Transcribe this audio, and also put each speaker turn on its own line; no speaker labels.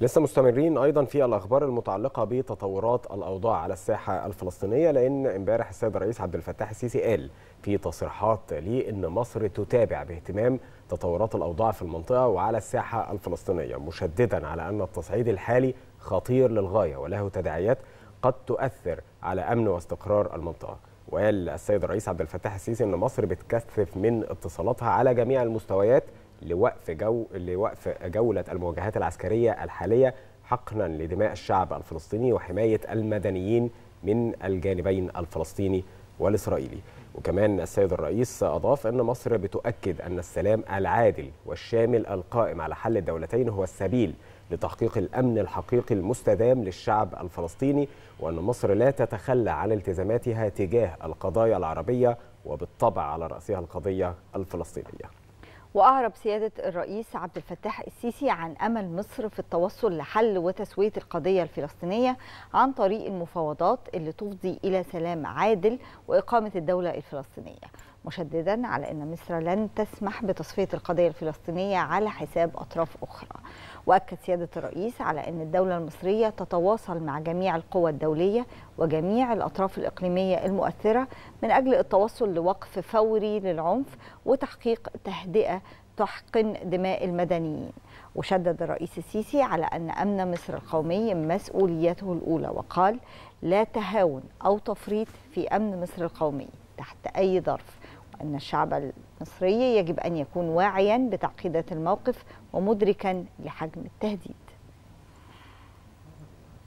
لسه مستمرين ايضا في الاخبار المتعلقه بتطورات الاوضاع على الساحه الفلسطينيه لان امبارح السيد الرئيس عبد الفتاح السيسي قال في تصريحات لي ان مصر تتابع باهتمام تطورات الاوضاع في المنطقه وعلى الساحه الفلسطينيه مشددا على ان التصعيد الحالي خطير للغايه وله تداعيات قد تؤثر على امن واستقرار المنطقه وقال السيد الرئيس عبد الفتاح السيسي ان مصر بتكثف من اتصالاتها على جميع المستويات لوقف جو لوقف جوله المواجهات العسكريه الحاليه حقنا لدماء الشعب الفلسطيني وحمايه المدنيين من الجانبين الفلسطيني والاسرائيلي. وكمان السيد الرئيس اضاف ان مصر بتؤكد ان السلام العادل والشامل القائم على حل الدولتين هو السبيل لتحقيق الامن الحقيقي المستدام للشعب الفلسطيني وان مصر لا تتخلى عن التزاماتها تجاه القضايا العربيه وبالطبع على راسها القضيه الفلسطينيه.
وأعرب سيادة الرئيس عبد الفتاح السيسي عن أمل مصر في التوصل لحل وتسوية القضية الفلسطينية عن طريق المفاوضات اللي تفضي إلى سلام عادل وإقامة الدولة الفلسطينية مشددا على أن مصر لن تسمح بتصفية القضية الفلسطينية على حساب أطراف أخرى وأكد سيادة الرئيس على أن الدولة المصرية تتواصل مع جميع القوى الدولية وجميع الأطراف الإقليمية المؤثرة من أجل التوصل لوقف فوري للعنف وتحقيق تهدئة تحقن دماء المدنيين وشدد الرئيس السيسي على أن أمن مصر القومي مسؤوليته الأولى وقال لا تهاون أو تفريط في أمن مصر القومي تحت أي ظرف أن الشعب المصري يجب أن يكون واعيا بتعقيدات الموقف ومدركا لحجم التهديد